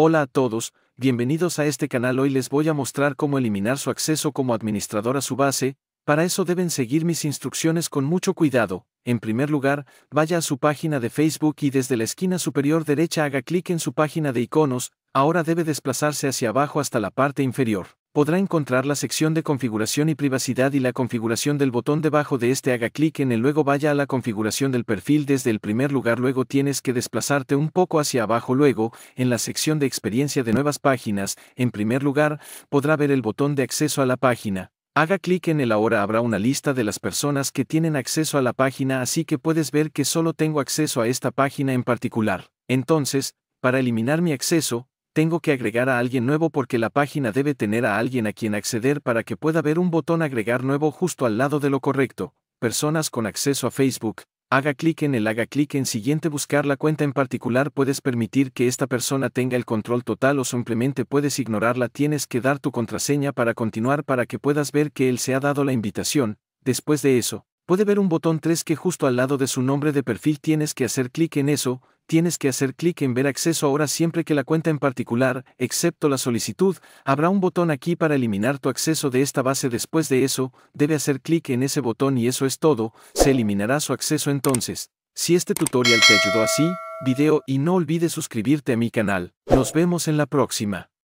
Hola a todos, bienvenidos a este canal hoy les voy a mostrar cómo eliminar su acceso como administrador a su base, para eso deben seguir mis instrucciones con mucho cuidado, en primer lugar, vaya a su página de Facebook y desde la esquina superior derecha haga clic en su página de iconos, ahora debe desplazarse hacia abajo hasta la parte inferior podrá encontrar la sección de configuración y privacidad y la configuración del botón debajo de este haga clic en el luego vaya a la configuración del perfil desde el primer lugar luego tienes que desplazarte un poco hacia abajo luego, en la sección de experiencia de nuevas páginas, en primer lugar, podrá ver el botón de acceso a la página, Haga clic en el ahora habrá una lista de las personas que tienen acceso a la página así que puedes ver que solo tengo acceso a esta página en particular. Entonces, para eliminar mi acceso, tengo que agregar a alguien nuevo porque la página debe tener a alguien a quien acceder para que pueda ver un botón agregar nuevo justo al lado de lo correcto, personas con acceso a Facebook, haga clic en el haga clic en siguiente buscar la cuenta en particular puedes permitir que esta persona tenga el control total o simplemente puedes ignorarla tienes que dar tu contraseña para continuar para que puedas ver que él se ha dado la invitación, después de eso, puede ver un botón 3 que justo al lado de su nombre de perfil tienes que hacer clic en eso, tienes que hacer clic en ver acceso ahora siempre que la cuenta en particular, excepto la solicitud, habrá un botón aquí para eliminar tu acceso de esta base después de eso, debe hacer clic en ese botón y eso es todo, se eliminará su acceso entonces. Si este tutorial te ayudó así, video y no olvides suscribirte a mi canal. Nos vemos en la próxima.